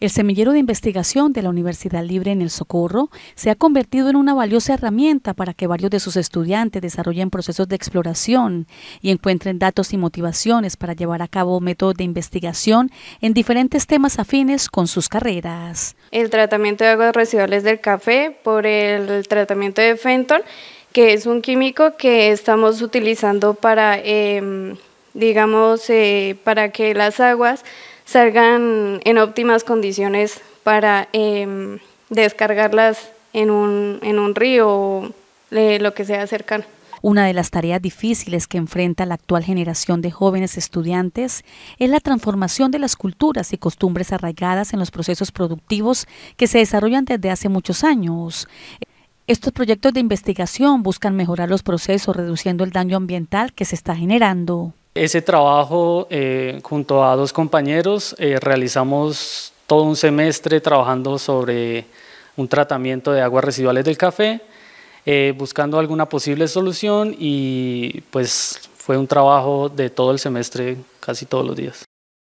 El semillero de investigación de la Universidad Libre en el Socorro se ha convertido en una valiosa herramienta para que varios de sus estudiantes desarrollen procesos de exploración y encuentren datos y motivaciones para llevar a cabo métodos de investigación en diferentes temas afines con sus carreras. El tratamiento de aguas residuales del café por el tratamiento de Fenton, que es un químico que estamos utilizando para, em, digamos, eh, para que las aguas salgan en óptimas condiciones para em, descargarlas en un, río o eh, lo que sea cercano. Una de las tareas difíciles que enfrenta la actual generación de jóvenes estudiantes es la transformación de las culturas y costumbres arraigadas en los procesos productivos que se desarrollan desde hace muchos años. Estos proyectos de investigación buscan mejorar los procesos reduciendo el daño ambiental que se está generando. Ese trabajo, eh, junto a dos compañeros, eh, realizamos todo un semestre trabajando sobre un tratamiento de aguas residuales del café, eh, buscando alguna posible solución y pues fue un trabajo de todo el semestre, casi todos los días.